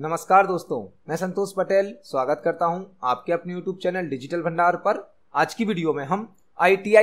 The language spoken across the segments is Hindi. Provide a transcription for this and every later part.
नमस्कार दोस्तों मैं संतोष पटेल स्वागत करता हूं आपके अपने YouTube चैनल डिजिटल भंडार पर आज की वीडियो में हम आई टी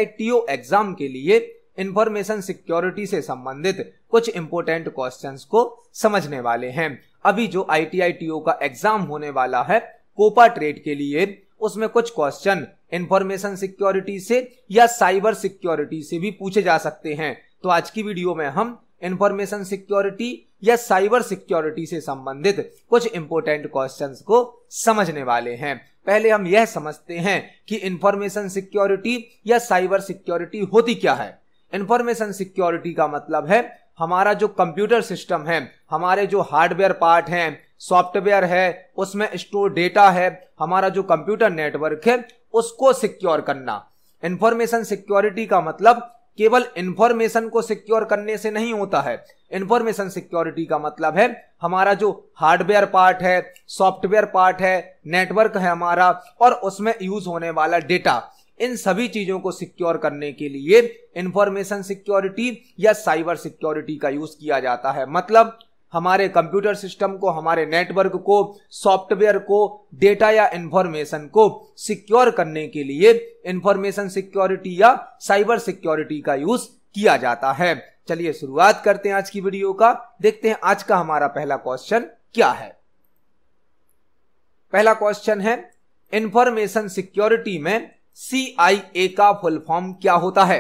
एग्जाम के लिए इंफॉर्मेशन सिक्योरिटी से संबंधित कुछ इंपोर्टेंट क्वेश्चंस को समझने वाले हैं अभी जो आई टी का एग्जाम होने वाला है कोपा ट्रेड के लिए उसमें कुछ क्वेश्चन इंफॉर्मेशन सिक्योरिटी से या साइबर सिक्योरिटी से भी पूछे जा सकते हैं तो आज की वीडियो में हम इंफॉर्मेशन सिक्योरिटी या साइबर सिक्योरिटी से संबंधित कुछ इंपोर्टेंट क्वेश्चंस को समझने वाले हैं पहले हम यह समझते हैं कि इंफॉर्मेशन सिक्योरिटी या साइबर सिक्योरिटी होती क्या है इंफॉर्मेशन सिक्योरिटी का मतलब है हमारा जो कंप्यूटर सिस्टम है हमारे जो हार्डवेयर पार्ट हैं सॉफ्टवेयर है उसमें स्टोर डेटा है हमारा जो कंप्यूटर नेटवर्क है उसको सिक्योर करना इंफॉर्मेशन सिक्योरिटी का मतलब केवल इंफॉर्मेशन को सिक्योर करने से नहीं होता है इंफॉर्मेशन सिक्योरिटी का मतलब है हमारा जो हार्डवेयर पार्ट है सॉफ्टवेयर पार्ट है नेटवर्क है हमारा और उसमें यूज होने वाला डेटा इन सभी चीजों को सिक्योर करने के लिए इंफॉर्मेशन सिक्योरिटी या साइबर सिक्योरिटी का यूज किया जाता है मतलब हमारे कंप्यूटर सिस्टम को हमारे नेटवर्क को सॉफ्टवेयर को डेटा या इंफॉर्मेशन को सिक्योर करने के लिए इंफॉर्मेशन सिक्योरिटी या साइबर सिक्योरिटी का यूज किया जाता है चलिए शुरुआत करते हैं आज की वीडियो का देखते हैं आज का हमारा पहला क्वेश्चन क्या है पहला क्वेश्चन है इंफॉर्मेशन सिक्योरिटी में ए का फुल फॉर्म क्या होता है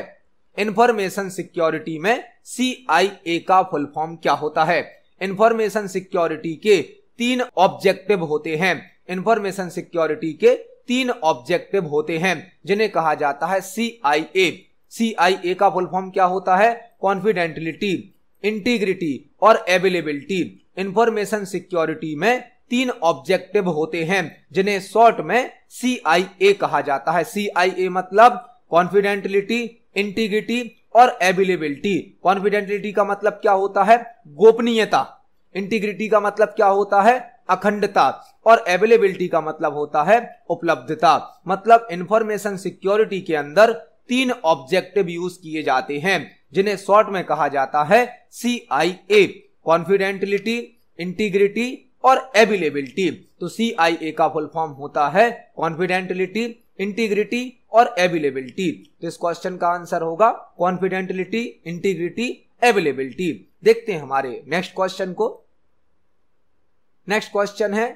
इंफॉर्मेशन सिक्योरिटी में ए का फुल फॉर्म क्या होता है इंफॉर्मेशन सिक्योरिटी के तीन ऑब्जेक्टिव होते हैं इंफॉर्मेशन सिक्योरिटी के तीन ऑब्जेक्टिव होते हैं जिन्हें कहा जाता है सी आई ए सी आई ए का फुल फॉर्म क्या होता है कॉन्फिडेंटलिटी इंटीग्रिटी और अवेलेबिलिटी इंफॉर्मेशन सिक्योरिटी में तीन ऑब्जेक्टिव होते हैं जिन्हें शॉर्ट में सी आई ए कहा जाता है सी आई ए मतलब कॉन्फिडेंटलिटी इंटीग्रिटी और एवेलेबिलिटी कॉन्फिडेंटिलिटी का मतलब क्या होता है गोपनीयता इंटीग्रिटी का मतलब क्या होता है अखंडता और एवेलेबिलिटी का मतलब होता है उपलब्धता मतलब इंफॉर्मेशन सिक्योरिटी के अंदर तीन ऑब्जेक्टिव यूज किए जाते हैं जिन्हें शॉर्ट में कहा जाता है सी आई ए कॉन्फिडेंटिलिटी इंटीग्रिटी और एवेलेबिलिटी तो सी आई ए का फुल फॉर्म होता है कॉन्फिडेंटिलिटी इंटीग्रिटी और अवेलेबिलिटी तो इस क्वेश्चन का आंसर होगा कॉन्फिडेंटलिटी इंटीग्रिटी अवेलेबिलिटी देखते हैं हमारे नेक्स्ट क्वेश्चन को नेक्स्ट क्वेश्चन है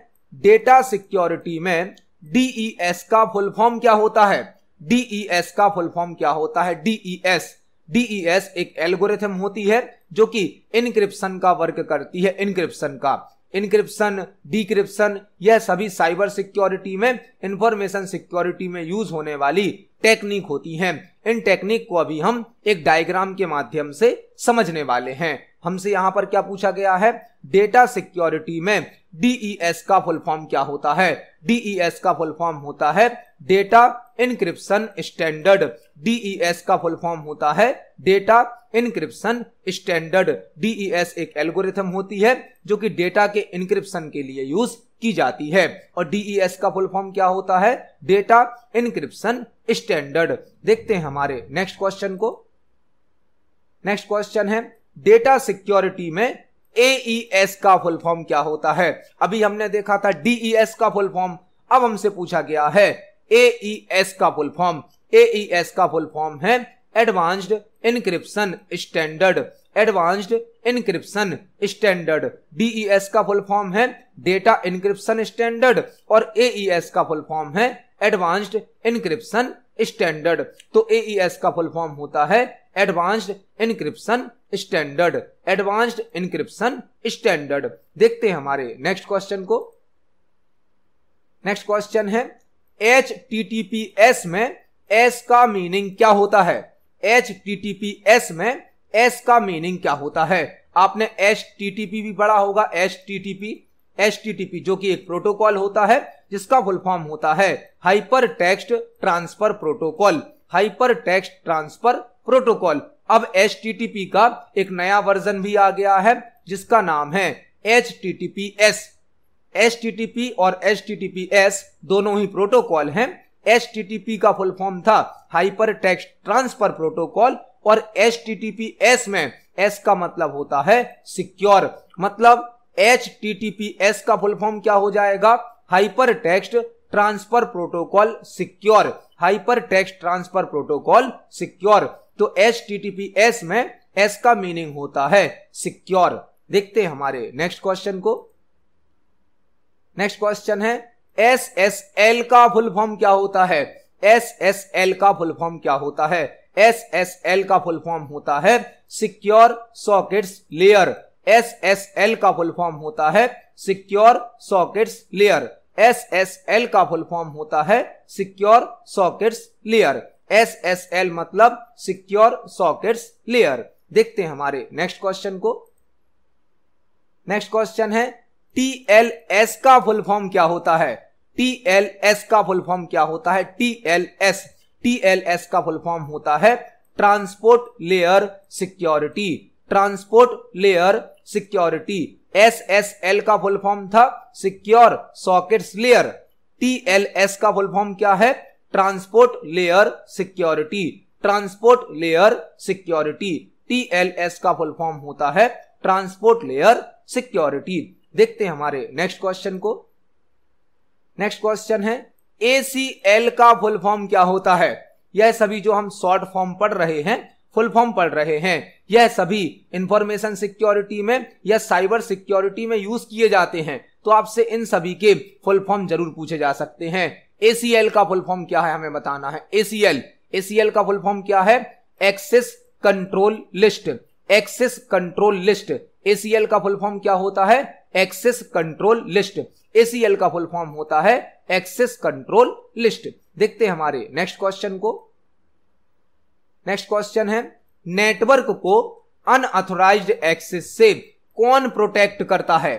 डेटा सिक्योरिटी में डीईएस e का फुल फॉर्म क्या होता है डीईएस e का फुल फॉर्म क्या होता है डीईएस डीईएस e एक एल्गोरिथम होती है जो कि इनक्रिप्शन का वर्क करती है इनक्रिप्शन का इनक्रिप्शन डिक्रिप्शन यह सभी साइबर सिक्योरिटी में इंफॉर्मेशन सिक्योरिटी में यूज होने वाली टेक्निक होती हैं इन टेक्निक को अभी हम एक डायग्राम के माध्यम से समझने वाले हैं हमसे यहाँ पर क्या पूछा गया है डेटा सिक्योरिटी में डीईएस का फुल फॉर्म क्या होता है डीईएस का फुल फॉर्म होता है डेटा इनक्रिप्शन स्टैंडर्ड डीईएस का फुल फॉर्म होता है डेटा इनक्रिप्शन स्टैंडर्ड डीईएस एक एल्गोरिथम होती है जो कि डेटा के इनक्रिप्शन के लिए यूज की जाती है और डीईएस e का फुल फॉर्म क्या होता है डेटा इनक्रिप्शन स्टैंडर्ड देखते हैं हमारे नेक्स्ट क्वेश्चन को नेक्स्ट क्वेश्चन है डेटा सिक्योरिटी में एईएस e का फुल फॉर्म क्या होता है अभी हमने देखा था डीईएस e का फुल फॉर्म अब हमसे पूछा गया है एस e का फुल फॉर्म एस का फुल फॉर्म है advanced encryption standard advanced encryption standard DES का फुल फॉर्म है डेटा इनक्रिप्शन स्टैंडर्ड और एस e का फुल फॉर्म है एडवांस्ड इनक्रिप्शन स्टैंडर्ड तो एस e का फुल फॉर्म होता है advanced encryption standard advanced encryption standard देखते हैं हमारे नेक्स्ट क्वेश्चन को नेक्स्ट क्वेश्चन है H T T P S में एस का मीनिंग क्या होता है H T T P S में एस का मीनिंग क्या होता है आपने एच टी टी पी भी पढ़ा होगा H T T P H T T P जो कि एक प्रोटोकॉल होता है जिसका फुल फॉर्म होता है hyper text transfer protocol hyper text transfer protocol अब एच टी टी पी का एक नया वर्जन भी आ गया है जिसका नाम है H T T P S H और एच दोनों ही प्रोटोकॉल हैं एच का फुल फॉर्म था हाइपर टेक्स्ट ट्रांसफर प्रोटोकॉल और एच में एस का मतलब होता है सिक्योर मतलब एच का फुल फॉर्म क्या हो जाएगा hyper text transfer protocol secure hyper text transfer protocol secure तो एच में एस का मीनिंग होता है सिक्योर देखते हैं हमारे नेक्स्ट क्वेश्चन को नेक्स्ट क्वेश्चन है एस एस एल का फुल फॉर्म क्या होता है एस एस एल का फुल फॉर्म क्या होता है एस एस एल का फुल फॉर्म होता है secure sockets layer S S L का फुल फॉर्म होता है secure sockets layer S S L का फुल फॉर्म होता है secure sockets layer S S L मतलब सिक्योर सॉकेट्स लेयर देखते हैं हमारे नेक्स्ट क्वेश्चन को नेक्स्ट क्वेश्चन है टी एल एस का फुल फॉर्म क्या होता है टी एल एस का फुल फॉर्म क्या होता है T L S T L S का फुल फॉर्म होता है transport layer security transport layer security S S L का फुल फॉर्म था secure sockets layer T L S का फुल फॉर्म क्या है transport layer security transport layer security T L S का फुल फॉर्म होता है ट्रांसपोर्ट लेयर सिक्योरिटी देखते हैं हमारे नेक्स्ट क्वेश्चन को नेक्स्ट क्वेश्चन है ए सी एल का फुल फॉर्म क्या होता है यह सभी जो हम शॉर्ट फॉर्म पढ़ रहे हैं फुल फॉर्म पढ़ रहे हैं यह सभी इंफॉर्मेशन सिक्योरिटी में या साइबर सिक्योरिटी में यूज किए जाते हैं तो आपसे इन सभी के फुल फॉर्म जरूर पूछे जा सकते हैं एसीएल का फुल फॉर्म क्या है हमें बताना है एसीएल एसीएल का फुल फॉर्म क्या है access control list access control list ACL का फुल फॉर्म क्या होता है एक्सेस कंट्रोल लिस्ट एसीएल का फुल फॉर्म होता है एक्सेस कंट्रोल लिस्ट देखते हैं हमारे नेक्स्ट क्वेश्चन को नेक्स्ट क्वेश्चन है नेटवर्क को अनऑथोराइज एक्सेस से कौन प्रोटेक्ट करता है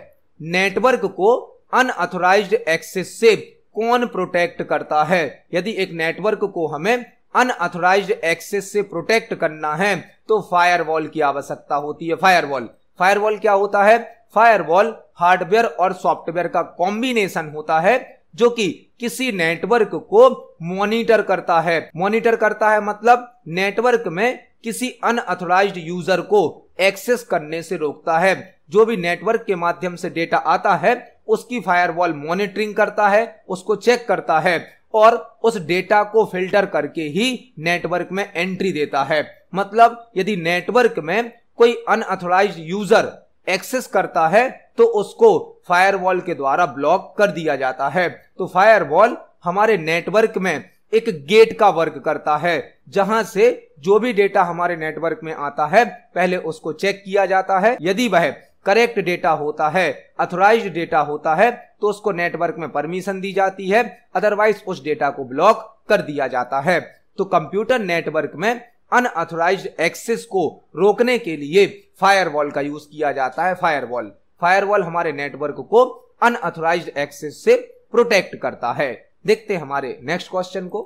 नेटवर्क को अनऑथोराइज एक्सेस से कौन प्रोटेक्ट करता है यदि एक नेटवर्क को हमें अनऑथोराइज एक्सेस से प्रोटेक्ट करना है तो फायरवॉल की आवश्यकता होती है फायरवॉल फायरवॉल क्या होता है फायरवॉल हार्डवेयर और सॉफ्टवेयर का कॉम्बिनेशन होता है जो कि किसी नेटवर्क को मॉनिटर करता है मॉनिटर करता है मतलब नेटवर्क में किसी अनऑथोराइज यूजर को एक्सेस करने से रोकता है जो भी नेटवर्क के माध्यम से डेटा आता है उसकी फायरवॉल मॉनिटरिंग करता है उसको चेक करता है और उस डेटा को फिल्टर करके ही नेटवर्क में एंट्री देता है मतलब यदि नेटवर्क में कोई अनऑथोराइज यूजर एक्सेस करता है तो उसको फायरवॉल के द्वारा ब्लॉक कर दिया जाता है तो फायरवॉल हमारे नेटवर्क में एक गेट का वर्क करता है जहां से जो भी डेटा हमारे नेटवर्क में आता है पहले उसको चेक किया जाता है यदि वह करेक्ट डेटा होता है अथोराइज डेटा होता है तो उसको नेटवर्क में परमिशन दी जाती है अदरवाइज उस डेटा को ब्लॉक कर दिया जाता है तो कंप्यूटर नेटवर्क में अनऑथोराइज एक्सेस को रोकने के लिए फायरवॉल का यूज किया जाता है फायरवॉल फायरवॉल हमारे नेटवर्क को अनऑथोराइज एक्सेस से प्रोटेक्ट करता है देखते हैं हमारे नेक्स्ट क्वेश्चन को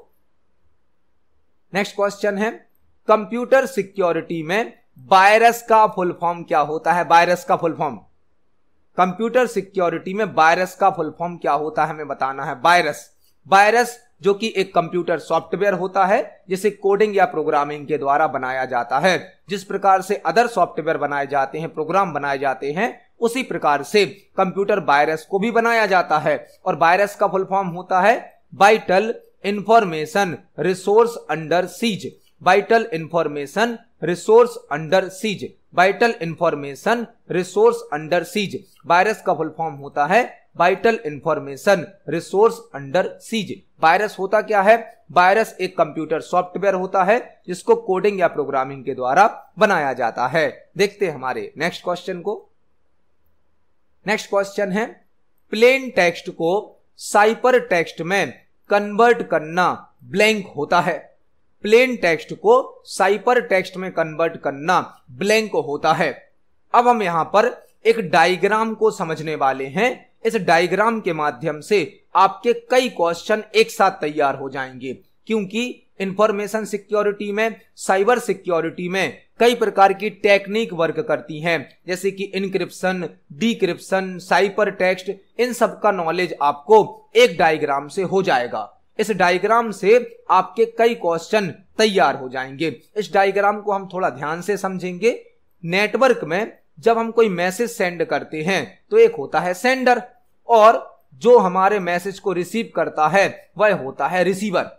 नेक्स्ट क्वेश्चन है कंप्यूटर सिक्योरिटी में वायरस का फुल फॉर्म क्या होता है वायरस का फुल फॉर्म कंप्यूटर सिक्योरिटी में वायरस का फुल फॉर्म क्या होता है हमें बताना है वायरस वायरस जो कि एक कंप्यूटर सॉफ्टवेयर होता है जिसे कोडिंग या प्रोग्रामिंग के द्वारा बनाया जाता है जिस प्रकार से अदर सॉफ्टवेयर बनाए जाते हैं प्रोग्राम बनाए जाते हैं उसी प्रकार से कंप्यूटर वायरस को भी बनाया जाता है और वायरस का फुल फॉर्म होता है vital information resource under siege vital information resource under siege vital information resource under siege virus का फुल फॉर्म होता है vital information resource under siege virus होता क्या है वायरस एक कंप्यूटर सॉफ्टवेयर होता है जिसको कोडिंग या प्रोग्रामिंग के द्वारा बनाया जाता है देखते हैं हमारे नेक्स्ट क्वेश्चन को नेक्स्ट क्वेश्चन है प्लेन टेक्स्ट को साइपर टेक्स्ट में कन्वर्ट करना ब्लैंक होता है प्लेन टेक्स्ट को साइपर टेक्स्ट में कन्वर्ट करना ब्लैंक होता है अब हम यहां पर एक डायग्राम को समझने वाले हैं इस डायग्राम के माध्यम से आपके कई क्वेश्चन एक साथ तैयार हो जाएंगे क्योंकि इंफॉर्मेशन सिक्योरिटी में साइबर सिक्योरिटी में कई प्रकार की टेक्निक वर्क करती हैं जैसे कि इनक्रिप्शन डिक्रिप्शन साइपर टेक्स्ट इन सब का नॉलेज आपको एक डायग्राम से हो जाएगा इस डायग्राम से आपके कई क्वेश्चन तैयार हो जाएंगे इस डायग्राम को हम थोड़ा ध्यान से समझेंगे नेटवर्क में जब हम कोई मैसेज सेंड करते हैं तो एक होता है सेंडर और जो हमारे मैसेज को रिसीव करता है वह होता है रिसीवर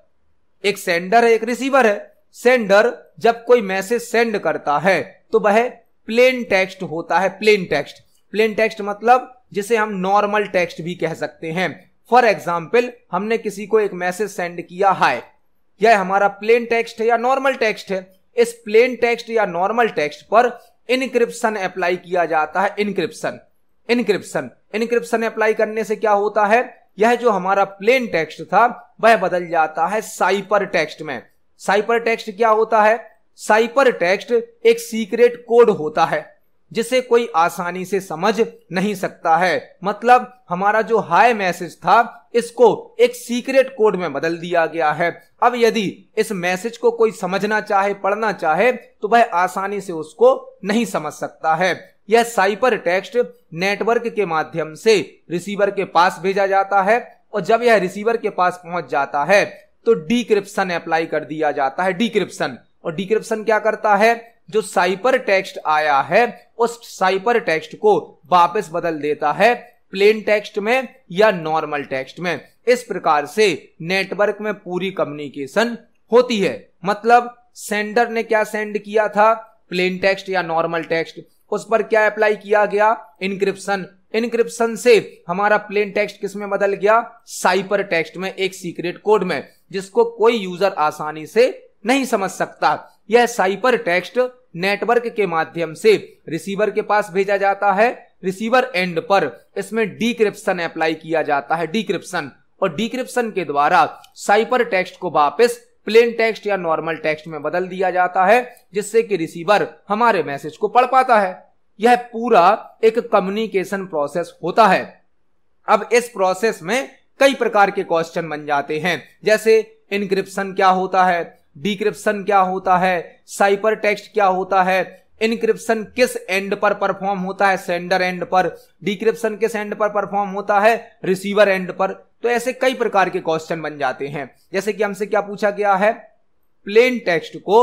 एक सेंडर है एक रिसीवर है सेंडर जब कोई मैसेज सेंड करता है तो वह प्लेन टेक्स्ट होता है प्लेन टेक्स्ट प्लेन टेक्स्ट मतलब जिसे हम नॉर्मल टेक्स्ट भी कह सकते हैं फॉर एग्जाम्पल हमने किसी को एक मैसेज सेंड किया हाय यह हमारा प्लेन टेक्स्ट है या नॉर्मल टेक्स्ट है इस प्लेन टेक्स्ट या नॉर्मल टेक्स्ट पर इनक्रिप्शन अप्लाई किया जाता है इनक्रिप्शन इनक्रिप्शन इनक्रिप्शन अप्लाई करने से क्या होता है यह जो हमारा प्लेन टेक्स्ट था वह बदल जाता है साइपर टेक्स्ट में साइपर टेक्स्ट क्या होता है साइपर टेक्स्ट एक सीक्रेट कोड होता है जिसे कोई आसानी से समझ नहीं सकता है मतलब हमारा जो हाई मैसेज था इसको एक सीक्रेट कोड में बदल दिया गया है अब यदि इस मैसेज को कोई समझना चाहे पढ़ना चाहे तो वह आसानी से उसको नहीं समझ सकता है यह साइबर टेक्स्ट नेटवर्क के माध्यम से रिसीवर के पास भेजा जाता है और जब यह रिसीवर के पास पहुंच जाता है तो डिक्रिप्शन अप्लाई कर दिया जाता है डिक्रिप्शन और डिक्रिप्शन क्या करता है जो साइपर टेक्स्ट आया है उस साइपर टेक्स्ट को वापस बदल देता है प्लेन टेक्स्ट में या नॉर्मल टेक्स्ट में इस प्रकार से नेटवर्क में पूरी कम्युनिकेशन होती है मतलब सेंडर ने क्या सेंड किया था प्लेन टेक्स्ट या नॉर्मल टेक्स्ट उस पर क्या अप्लाई किया गया इनक्रिप्शन इनक्रिप्शन से हमारा प्लेन टेक्स्ट किस में बदल गया साइपर टेक्स्ट में एक सीक्रेट कोड में जिसको कोई यूजर आसानी से नहीं समझ सकता यह साइपर टेक्स्ट नेटवर्क के माध्यम से रिसीवर के पास भेजा जाता है रिसीवर एंड पर इसमें डिक्रिप्शन अप्लाई किया जाता है डिक्रिप्शन और डिक्रिप्शन के द्वारा साइपर टेक्स्ट को वापस प्लेन टेक्स्ट या नॉर्मल टेक्स्ट में बदल दिया जाता है जिससे कि रिसीवर हमारे मैसेज को पढ़ पाता है यह पूरा एक कम्युनिकेशन प्रोसेस होता है अब इस प्रोसेस में कई प्रकार के क्वेश्चन बन जाते हैं जैसे इनक्रिप्शन क्या होता है डिक्रिप्शन क्या होता है साइपर टेक्स्ट क्या होता है इनक्रिप्शन किस एंड पर परफॉर्म होता है सेंडर एंड पर डिक्रिप्शन किस एंड पर परफॉर्म होता है रिसीवर एंड पर तो ऐसे कई प्रकार के क्वेश्चन बन जाते हैं जैसे कि हमसे क्या पूछा गया है प्लेन टेक्स्ट को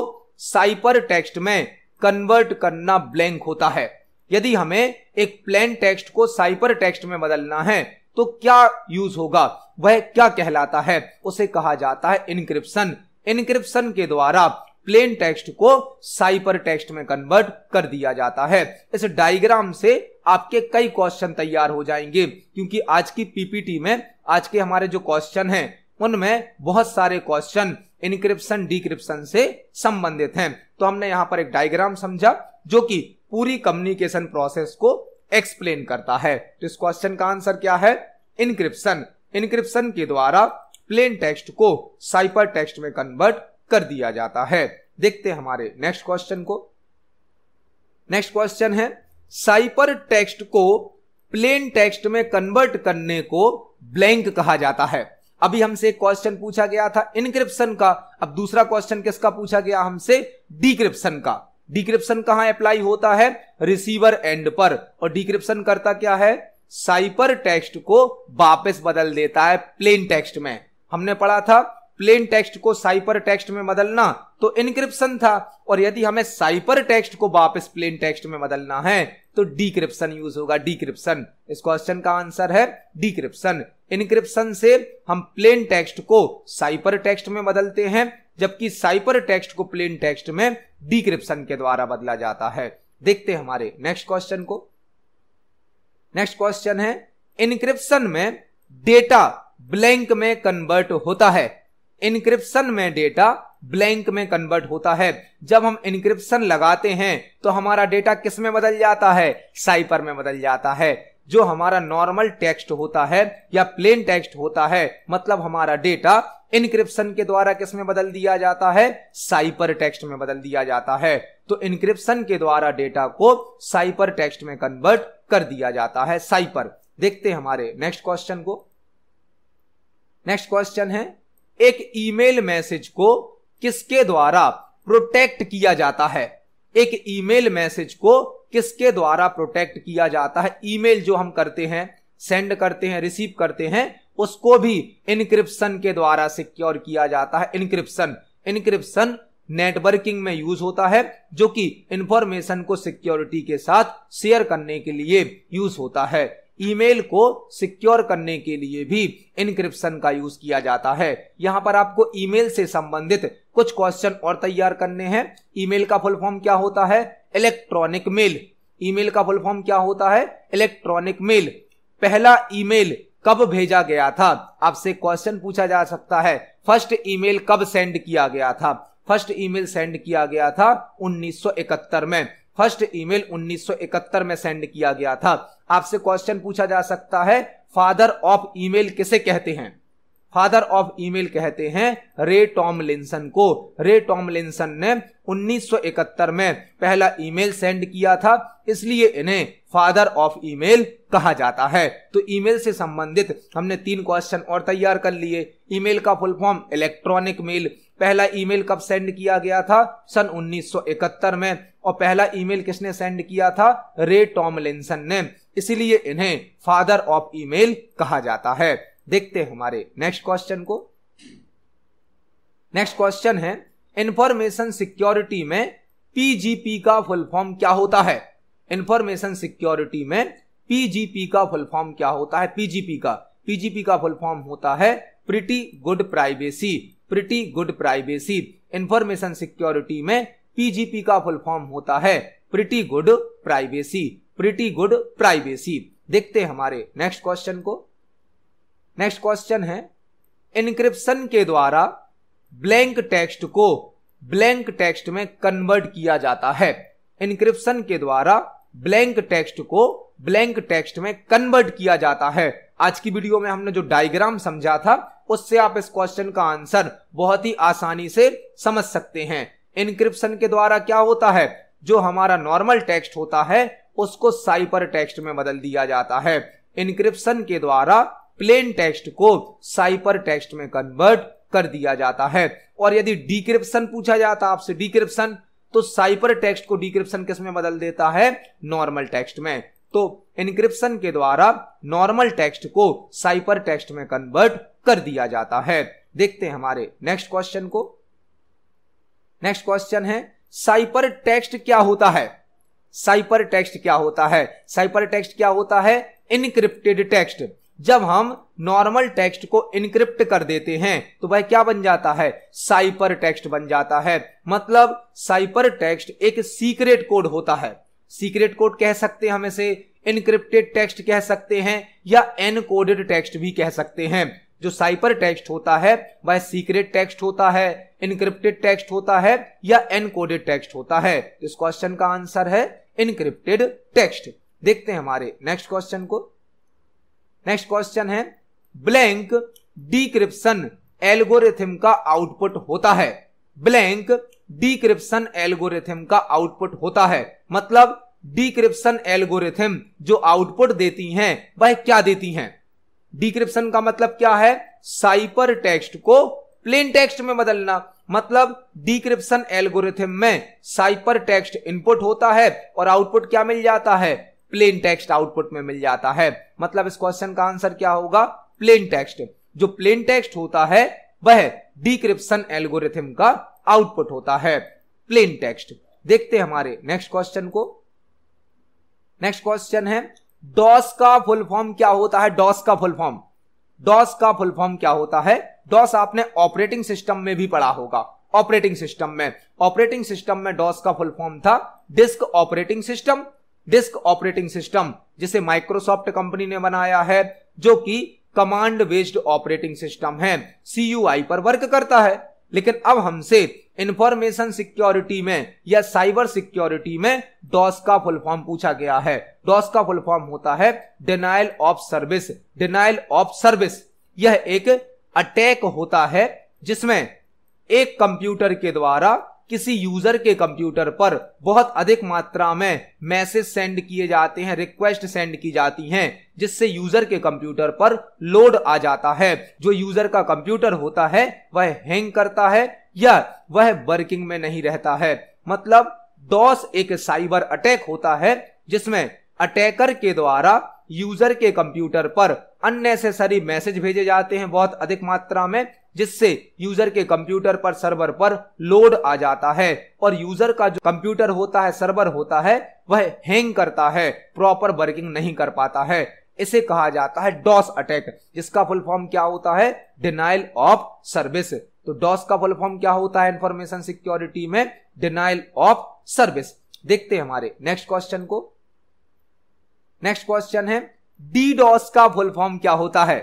साइपर टेक्स्ट में कन्वर्ट करना ब्लैंक होता है यदि हमें एक प्लेन टेक्स्ट को साइपर टेक्स्ट में बदलना है तो क्या यूज होगा वह क्या कहलाता है उसे कहा जाता है इनक्रिप्शन इनक्रिप्शन के द्वारा प्लेन टेक्स्ट को साइपर टेक्स्ट में कन्वर्ट कर दिया जाता है इस डायग्राम से आपके कई क्वेश्चन तैयार हो जाएंगे क्योंकि आज की पीपीटी में आज के हमारे जो क्वेश्चन हैं उनमें बहुत सारे क्वेश्चन इनक्रिप्शन डिक्रिप्शन से संबंधित हैं तो हमने यहाँ पर एक डायग्राम समझा जो कि पूरी कम्युनिकेशन प्रोसेस को एक्सप्लेन करता है तो इस क्वेश्चन का आंसर क्या है इनक्रिप्शन इनक्रिप्शन के द्वारा प्लेन टेक्स्ट को साइपर टेक्स्ट में कन्वर्ट कर दिया जाता है देखते हमारे नेक्स्ट क्वेश्चन को नेक्स्ट क्वेश्चन है साइपर टेक्स्ट को प्लेन टेक्स्ट में कन्वर्ट करने को ब्लैंक कहा जाता है अभी हमसे एक क्वेश्चन पूछा गया था इनक्रिप्शन का अब दूसरा क्वेश्चन किसका पूछा गया हमसे डिक्रिप्शन का डिक्रिप्शन कहां अप्लाई होता है रिसीवर एंड पर और डिक्रिप्शन करता क्या है साइपर टेक्स्ट को वापस बदल देता है प्लेन टेक्स्ट में हमने पढ़ा था प्लेन टेक्स्ट को साइपर टेक्स्ट में बदलना तो इनक्रिप्शन था और यदि हमें साइपर टेक्स्ट को वापस प्लेन टेक्स्ट में बदलना है तो डिक्रिप्शन यूज होगा डिक्रिप्शन इस क्वेश्चन का आंसर है डिक्रिप्शन इनक्रिप्शन से हम प्लेन टेक्स्ट को साइपर टेक्स्ट में बदलते हैं जबकि साइपर टेक्स्ट को प्लेन टेक्स्ट में डिक्रिप्शन के द्वारा बदला जाता है देखते हमारे नेक्स्ट क्वेश्चन को नेक्स्ट क्वेश्चन है इनक्रिप्शन में डेटा ब्लैंक में कन्वर्ट होता है इनक्रिप्शन में डेटा ब्लैंक में कन्वर्ट होता है जब हम इनक्रिप्शन लगाते हैं तो हमारा डेटा किस में बदल जाता है साइपर में बदल जाता है जो हमारा नॉर्मल टेक्स्ट होता है या प्लेन टेक्स्ट होता है मतलब हमारा डेटा इनक्रिप्शन के द्वारा किस में बदल दिया जाता है साइपर टेक्स्ट में बदल दिया जाता है तो इनक्रिप्शन के द्वारा डेटा को साइपर टेक्स्ट में कन्वर्ट कर दिया जाता है साइपर देखते हमारे नेक्स्ट क्वेश्चन को नेक्स्ट क्वेश्चन है एक ईमेल मैसेज को किसके द्वारा प्रोटेक्ट किया जाता है एक ईमेल मैसेज को किसके द्वारा प्रोटेक्ट किया जाता है ईमेल जो हम करते हैं सेंड करते हैं रिसीव करते हैं उसको भी इनक्रिप्शन के द्वारा सिक्योर किया जाता है इनक्रिप्शन इनक्रिप्शन नेटवर्किंग में यूज होता है जो कि इंफॉर्मेशन को सिक्योरिटी के साथ शेयर करने के लिए यूज होता है ईमेल को सिक्योर करने के लिए भी इनक्रिप्शन का यूज किया जाता है यहाँ पर आपको ईमेल से संबंधित कुछ क्वेश्चन और तैयार करने हैं ईमेल का फुल फॉर्म क्या होता है इलेक्ट्रॉनिक मेल ईमेल का फुल फॉर्म क्या होता है इलेक्ट्रॉनिक मेल पहला ईमेल कब भेजा गया था आपसे क्वेश्चन पूछा जा सकता है फर्स्ट ईमेल कब सेंड किया गया था फर्स्ट ईमेल सेंड किया गया था 1971 में फर्स्ट ईमेल 1971 में सेंड किया गया था आपसे क्वेश्चन पूछा जा सकता है फादर ऑफ ईमेल किसे कहते हैं फादर ऑफ ईमेल कहते हैं रे टॉम लिंसन को रे टॉम लिंसन ने 1971 में पहला ईमेल सेंड किया था इसलिए इन्हें फादर ऑफ ईमेल कहा जाता है तो ईमेल से संबंधित हमने तीन क्वेश्चन और तैयार कर लिए ईमेल का फुल फॉर्म इलेक्ट्रॉनिक मेल पहला ईमेल कब सेंड किया गया था सन 1971 में और पहला ईमेल किसने सेंड किया था रे टॉम लिंसन ने इसीलिए इन्हें फादर ऑफ ईमेल कहा जाता है देखते हैं हमारे नेक्स्ट क्वेश्चन को नेक्स्ट क्वेश्चन है इंफॉर्मेशन सिक्योरिटी में पीजीपी का फुल फॉर्म क्या होता है इंफॉर्मेशन सिक्योरिटी में पीजीपी का फुल फॉर्म क्या होता है पीजीपी का पीजीपी का फुल फॉर्म होता है pretty good privacy pretty good privacy information security में पीजीपी का फुल फॉर्म होता है pretty good privacy pretty good privacy देखते हैं हमारे नेक्स्ट क्वेश्चन को नेक्स्ट क्वेश्चन है इनक्रिप्शन के द्वारा ब्लैंक टेक्स्ट को ब्लैंक टेक्स्ट में कन्वर्ट किया जाता है इनक्रिप्शन के द्वारा ब्लैंक टेक्स्ट को ब्लैंक टेक्स्ट में कन्वर्ट किया जाता है आज की वीडियो में हमने जो डायग्राम समझा था उससे आप इस क्वेश्चन का आंसर बहुत ही आसानी से समझ सकते हैं इनक्रिप्शन के द्वारा क्या होता है जो हमारा नॉर्मल टेक्स्ट होता है उसको साइपर टेक्स्ट में बदल दिया जाता है इनक्रिप्शन के द्वारा प्लेन टेक्स्ट को साइपर टेक्स्ट में कन्वर्ट कर दिया जाता है और यदि डिक्रिप्शन पूछा जाता आपसे डिक्रिप्शन तो साइपर टेक्स्ट को डिक्रिप्शन किस में बदल देता है नॉर्मल टेक्स्ट में तो इनक्रिप्शन के द्वारा नॉर्मल टेक्स्ट को साइपर टेक्स्ट में कन्वर्ट कर दिया जाता है देखते हैं हमारे नेक्स्ट क्वेश्चन को नेक्स्ट क्वेश्चन है साइपर टेक्स्ट क्या होता है साइपर टेक्स्ट क्या होता है साइपर टेक्स्ट क्या होता है इनक्रिप्टेड टेक्स्ट जब हम नॉर्मल टेक्स्ट को इनक्रिप्ट कर देते हैं तो वह क्या बन जाता है साइपर टेक्स्ट बन जाता है मतलब साइपर टेक्स्ट एक सीक्रेट कोड होता है सीक्रेट कोड कह सकते हैं हम इसे इनक्रिप्टेड टेक्स्ट कह सकते हैं या एनकोडेड टेक्स्ट भी कह सकते हैं जो साइपर टेक्स्ट होता है वह सीक्रेट टेक्स्ट होता है इनक्रिप्टेड टेक्स्ट होता है या एनकोडेड टेक्स्ट होता है तो इस क्वेश्चन का आंसर है इनक्रिप्टेड टेक्स्ट देखते हैं हमारे नेक्स्ट क्वेश्चन को नेक्स्ट क्वेश्चन है ब्लैंक डिक्रिप्शन एल्गोरिथम का आउटपुट होता है ब्लैंक डिक्रिप्शन एल्गोरिथम का आउटपुट होता है मतलब डिक्रिप्शन एल्गोरिथम जो आउटपुट देती हैं वह क्या देती हैं डिक्रिप्शन का मतलब क्या है साइपर टेक्स्ट को प्लेन टेक्स्ट में बदलना मतलब डिक्रिप्शन एल्गोरिथम में साइपर टेक्स्ट इनपुट होता है और आउटपुट क्या मिल जाता है प्लेन टेक्स्ट आउटपुट में मिल जाता है मतलब इस क्वेश्चन का आंसर क्या होगा प्लेन टेक्स्ट जो प्लेन टेक्स्ट होता है वह डिक्रिप्शन एल्गोरिथम का आउटपुट होता है प्लेन टेक्स्ट देखते हैं हमारे नेक्स्ट क्वेश्चन को नेक्स्ट क्वेश्चन है डॉस का फुल फॉर्म क्या होता है डॉस का फुल फॉर्म डॉस का फुल फॉर्म क्या होता है डॉस आपने ऑपरेटिंग सिस्टम में भी पढ़ा होगा ऑपरेटिंग सिस्टम में ऑपरेटिंग सिस्टम में डॉस का फुल फॉर्म था disk operating system disk operating system जिसे माइक्रोसॉफ्ट कंपनी ने बनाया है जो कि कमांड बेस्ड ऑपरेटिंग सिस्टम है सीयूआई पर वर्क करता है लेकिन अब हमसे इंफॉर्मेशन सिक्योरिटी में या साइबर सिक्योरिटी में डॉस का फुल फॉर्म पूछा गया है डॉस का फुल फॉर्म होता है denial of service denial of service यह एक अटैक होता है जिसमें एक कंप्यूटर के द्वारा किसी यूजर के कंप्यूटर पर बहुत अधिक मात्रा में मैसेज सेंड किए जाते हैं रिक्वेस्ट सेंड की जाती हैं जिससे यूजर के कंप्यूटर पर लोड आ जाता है जो यूजर का कंप्यूटर होता है वह हैंग करता है या वह वर्किंग में नहीं रहता है मतलब डॉस एक साइबर अटैक होता है जिसमें अटैकर के द्वारा यूजर के कंप्यूटर पर अननेसेसरी मैसेज भेजे जाते हैं बहुत अधिक मात्रा में जिससे यूजर के कंप्यूटर पर सर्वर पर लोड आ जाता है और यूजर का जो कंप्यूटर होता है सर्वर होता है वह हैंग करता है प्रॉपर वर्किंग नहीं कर पाता है इसे कहा जाता है डॉस अटैक जिसका फुल फॉर्म क्या होता है डिनाइल ऑफ सर्विस तो डॉस का फुल फॉर्म क्या होता है इंफॉर्मेशन सिक्योरिटी में डिनाइल ऑफ सर्विस देखते हैं हमारे नेक्स्ट क्वेश्चन को नेक्स्ट क्वेश्चन है डी डॉस का फुल फॉर्म क्या होता है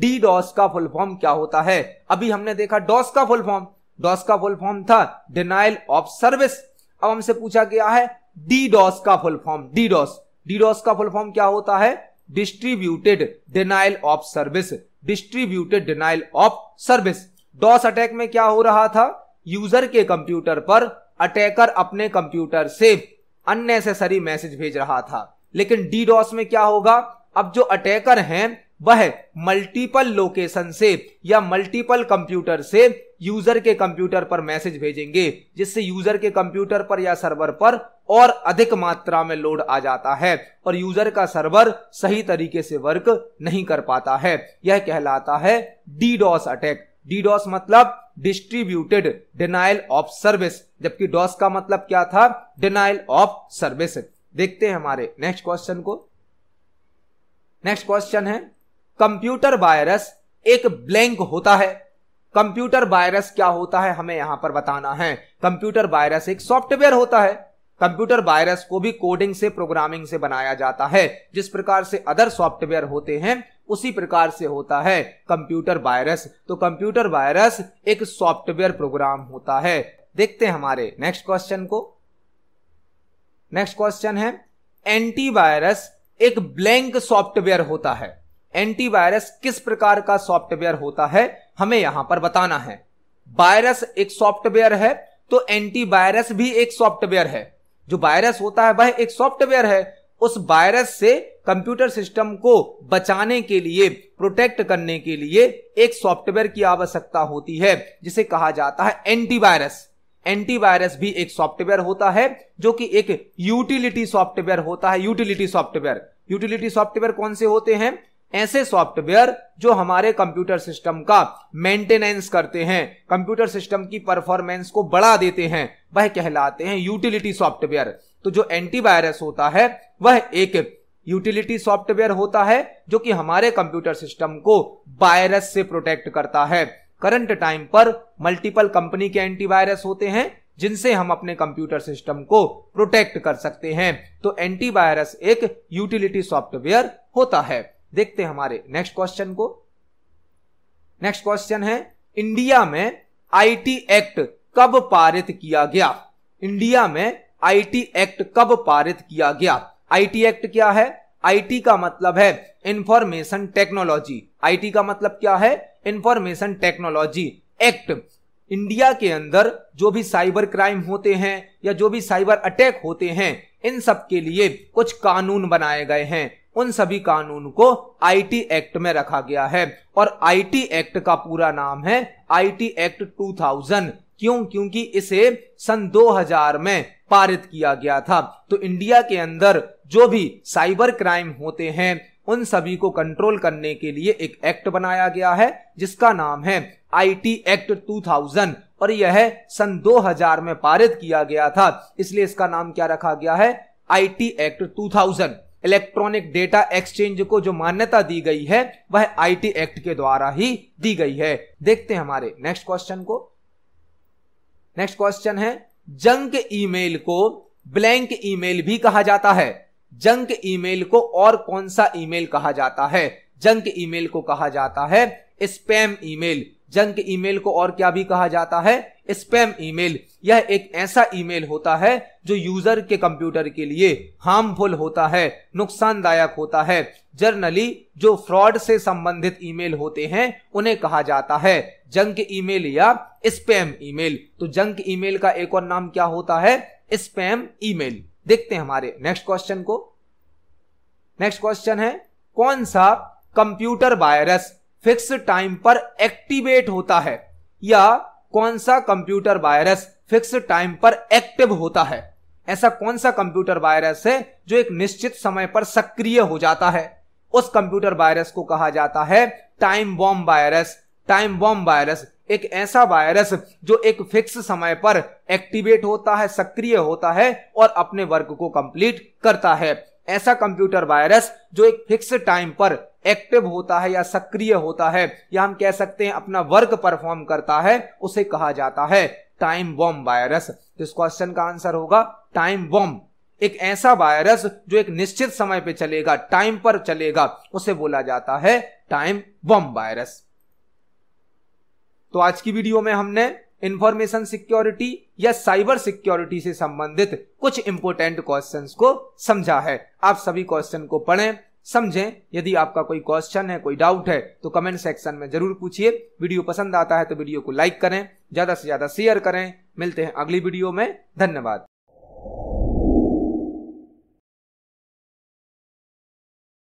डी डॉस का फुल फॉर्म क्या होता है अभी हमने देखा डॉस का फुल फॉर्म डॉस का फुल फॉर्म था डिनाइल ऑफ सर्विस अब हमसे पूछा गया है डी डॉस का full form D DOS D DOS का फुल फॉर्म क्या होता है distributed denial of service distributed denial of service DOS attack में क्या हो रहा था यूजर के कंप्यूटर पर अटैकर अपने कंप्यूटर से अननेसेसरी मैसेज भेज रहा था लेकिन डी डॉस में क्या होगा अब जो अटैकर हैं वह मल्टीपल लोकेशन से या मल्टीपल कंप्यूटर से यूजर के कंप्यूटर पर मैसेज भेजेंगे जिससे यूजर के कंप्यूटर पर या सर्वर पर और अधिक मात्रा में लोड आ जाता है और यूजर का सर्वर सही तरीके से वर्क नहीं कर पाता है यह कहलाता है डीडॉस अटैक डीडॉस मतलब डिस्ट्रीब्यूटेड डिनाइल ऑफ सर्विस जबकि डॉस का मतलब क्या था डिनाइल ऑफ सर्विस देखते हैं हमारे नेक्स्ट क्वेश्चन को नेक्स्ट क्वेश्चन है कंप्यूटर वायरस एक ब्लैंक होता है कंप्यूटर वायरस क्या होता है हमें यहां पर बताना है कंप्यूटर वायरस एक सॉफ्टवेयर होता है कंप्यूटर वायरस को भी कोडिंग से प्रोग्रामिंग से बनाया जाता है जिस प्रकार से अदर सॉफ्टवेयर होते हैं उसी प्रकार से होता है कंप्यूटर वायरस तो कंप्यूटर वायरस एक सॉफ्टवेयर प्रोग्राम होता है देखते हैं हमारे नेक्स्ट क्वेश्चन को नेक्स्ट क्वेश्चन है एंटीवायरस एक ब्लैंक सॉफ्टवेयर होता है एंटीवायरस किस प्रकार का सॉफ्टवेयर होता है हमें यहां पर बताना है वायरस एक सॉफ्टवेयर है तो एंटीवायरस भी एक सॉफ्टवेयर है जो वायरस होता है वह एक सॉफ्टवेयर है उस वायरस से कंप्यूटर सिस्टम को बचाने के लिए प्रोटेक्ट करने के लिए एक सॉफ्टवेयर की आवश्यकता होती है जिसे कहा जाता है एंटीवायरस एंटीवायरस भी एक सॉफ्टवेयर होता है जो कि एक यूटिलिटी सॉफ्टवेयर होता है यूटिलिटी सॉफ्टवेयर यूटिलिटी सॉफ्टवेयर कौन से होते हैं ऐसे सॉफ्टवेयर जो हमारे कंप्यूटर सिस्टम का मेंटेनेंस करते हैं कंप्यूटर सिस्टम की परफॉर्मेंस को बढ़ा देते हैं वह कहलाते हैं यूटिलिटी सॉफ्टवेयर तो जो एंटीवायरस होता है वह एक यूटिलिटी सॉफ्टवेयर होता है जो कि हमारे कंप्यूटर सिस्टम को वायरस से प्रोटेक्ट करता है करंट टाइम पर मल्टीपल कंपनी के एंटीवायरस होते हैं जिनसे हम अपने कंप्यूटर सिस्टम को प्रोटेक्ट कर सकते हैं तो एंटीवायरस एक यूटिलिटी सॉफ्टवेयर होता है देखते हैं हमारे नेक्स्ट क्वेश्चन को नेक्स्ट क्वेश्चन है इंडिया में आईटी एक्ट कब पारित किया गया इंडिया में आईटी एक्ट कब पारित किया गया आईटी एक्ट क्या है आईटी का मतलब है इंफॉर्मेशन टेक्नोलॉजी आईटी का मतलब क्या है इंफॉर्मेशन टेक्नोलॉजी एक्ट इंडिया के अंदर जो भी साइबर क्राइम होते हैं या जो भी साइबर अटैक होते हैं इन सब के लिए कुछ कानून बनाए गए हैं उन सभी कानून को आईटी एक्ट में रखा गया है और आईटी एक्ट का पूरा नाम है आईटी एक्ट 2000 क्यों क्योंकि इसे सन 2000 में पारित किया गया था तो इंडिया के अंदर जो भी साइबर क्राइम होते हैं उन सभी को कंट्रोल करने के लिए एक एक्ट बनाया गया है जिसका नाम है आईटी एक्ट 2000 और यह सन 2000 में पारित किया गया था इसलिए इसका नाम क्या रखा गया है IT act 2000 electronic data exchange को जो मान्यता दी गई है वह आईटी एक्ट के द्वारा ही दी गई है देखते हैं हमारे नेक्स्ट क्वेश्चन को नेक्स्ट क्वेश्चन है जंक ईमेल को ब्लैंक ईमेल भी कहा जाता है जंक ईमेल को और कौन सा ईमेल कहा जाता है जंक ईमेल को कहा जाता है स्पैम ईमेल जंक ईमेल को और क्या भी कहा जाता है स्पैम ईमेल यह एक ऐसा ईमेल होता है जो यूजर के कंप्यूटर के लिए हार्मफुल होता है नुकसानदायक होता है जर्नली जो फ्रॉड से संबंधित ईमेल होते हैं उन्हें कहा जाता है जंक ईमेल या स्पैम ईमेल तो जंक ईमेल का एक और नाम क्या होता है स्पैम ईमेल देखते हैं हमारे नेक्स्ट क्वेश्चन को नेक्स्ट क्वेश्चन है कौन सा कंप्यूटर वायरस फिक्स टाइम पर एक्टिवेट होता है या कौन सा कंप्यूटर वायरस फिक्स टाइम पर एक्टिव होता है ऐसा कौन सा कंप्यूटर वायरस है जो एक निश्चित समय पर सक्रिय हो जाता है उस कंप्यूटर वायरस को कहा जाता है time bomb virus time bomb virus एक ऐसा वायरस जो एक फिक्स समय पर एक्टिवेट होता है सक्रिय होता है और अपने वर्क को कंप्लीट करता है ऐसा कंप्यूटर वायरस जो एक फिक्स टाइम पर एक्टिव होता है या सक्रिय होता है या हम कह सकते हैं अपना वर्क परफॉर्म करता है उसे कहा जाता है टाइम बॉम्ब वायरस इस क्वेश्चन का आंसर होगा टाइम बॉम्ब एक ऐसा वायरस जो एक निश्चित समय पे चलेगा टाइम पर चलेगा उसे बोला जाता है टाइम बॉम्ब वायरस तो आज की वीडियो में हमने इंफॉर्मेशन सिक्योरिटी या साइबर सिक्योरिटी से संबंधित कुछ इंपोर्टेंट क्वेश्चन को समझा है आप सभी क्वेश्चन को पढ़ें समझें यदि आपका कोई क्वेश्चन है कोई डाउट है तो कमेंट सेक्शन में जरूर पूछिए वीडियो पसंद आता है तो वीडियो को लाइक करें ज्यादा से ज्यादा शेयर करें मिलते हैं अगली वीडियो में धन्यवाद